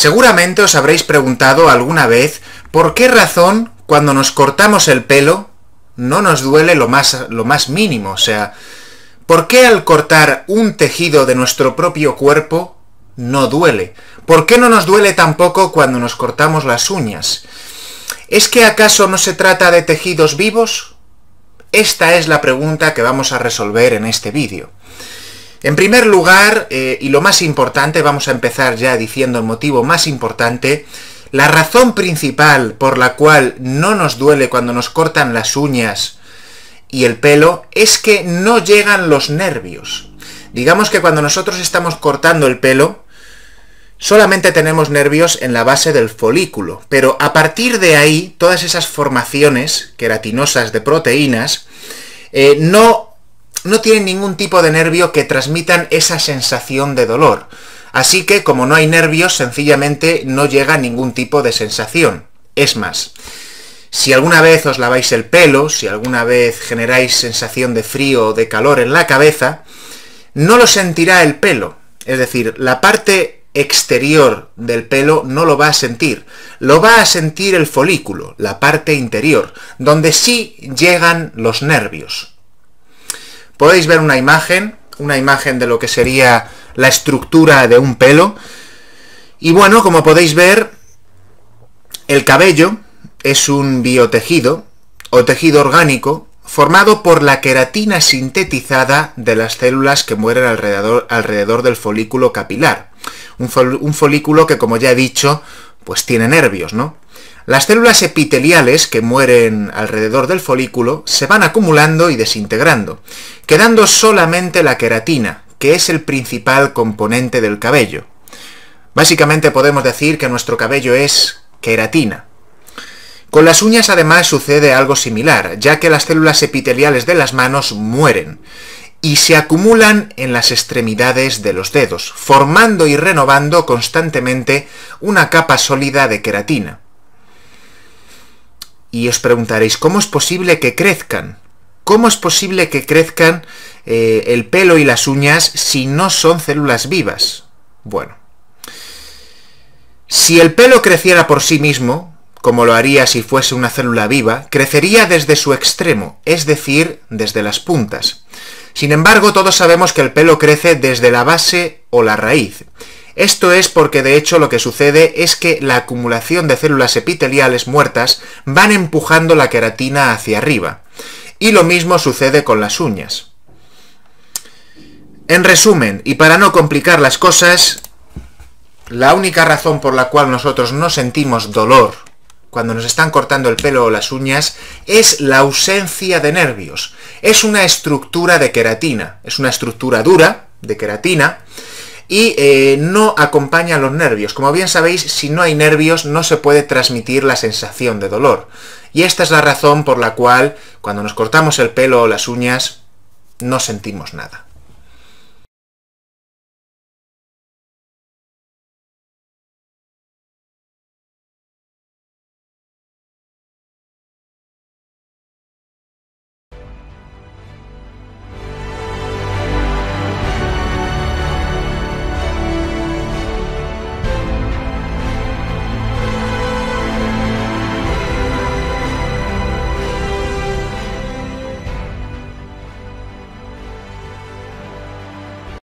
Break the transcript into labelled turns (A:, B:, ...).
A: Seguramente os habréis preguntado alguna vez por qué razón cuando nos cortamos el pelo no nos duele lo más, lo más mínimo, o sea, ¿por qué al cortar un tejido de nuestro propio cuerpo no duele? ¿Por qué no nos duele tampoco cuando nos cortamos las uñas? ¿Es que acaso no se trata de tejidos vivos? Esta es la pregunta que vamos a resolver en este vídeo. En primer lugar, eh, y lo más importante, vamos a empezar ya diciendo el motivo más importante, la razón principal por la cual no nos duele cuando nos cortan las uñas y el pelo es que no llegan los nervios. Digamos que cuando nosotros estamos cortando el pelo, solamente tenemos nervios en la base del folículo, pero a partir de ahí, todas esas formaciones queratinosas de proteínas eh, no no tienen ningún tipo de nervio que transmitan esa sensación de dolor. Así que como no hay nervios, sencillamente no llega ningún tipo de sensación. Es más, si alguna vez os laváis el pelo, si alguna vez generáis sensación de frío o de calor en la cabeza, no lo sentirá el pelo. Es decir, la parte exterior del pelo no lo va a sentir. Lo va a sentir el folículo, la parte interior, donde sí llegan los nervios. Podéis ver una imagen, una imagen de lo que sería la estructura de un pelo. Y bueno, como podéis ver, el cabello es un biotejido o tejido orgánico formado por la queratina sintetizada de las células que mueren alrededor, alrededor del folículo capilar. un folículo que, como ya he dicho, pues tiene nervios, ¿no? Las células epiteliales que mueren alrededor del folículo se van acumulando y desintegrando, quedando solamente la queratina, que es el principal componente del cabello. Básicamente podemos decir que nuestro cabello es queratina. Con las uñas además sucede algo similar, ya que las células epiteliales de las manos mueren y se acumulan en las extremidades de los dedos, formando y renovando constantemente una capa sólida de queratina. Y os preguntaréis, ¿cómo es posible que crezcan? ¿Cómo es posible que crezcan eh, el pelo y las uñas si no son células vivas? Bueno, si el pelo creciera por sí mismo, como lo haría si fuese una célula viva, crecería desde su extremo, es decir, desde las puntas. Sin embargo, todos sabemos que el pelo crece desde la base o la raíz, esto es porque de hecho lo que sucede es que la acumulación de células epiteliales muertas van empujando la queratina hacia arriba. Y lo mismo sucede con las uñas. En resumen, y para no complicar las cosas, la única razón por la cual nosotros no sentimos dolor cuando nos están cortando el pelo o las uñas es la ausencia de nervios. Es una estructura de queratina, es una estructura dura de queratina y eh, no acompaña los nervios. Como bien sabéis, si no hay nervios no se puede transmitir la sensación de dolor. Y esta es la razón por la cual cuando nos cortamos el pelo o las uñas no sentimos nada.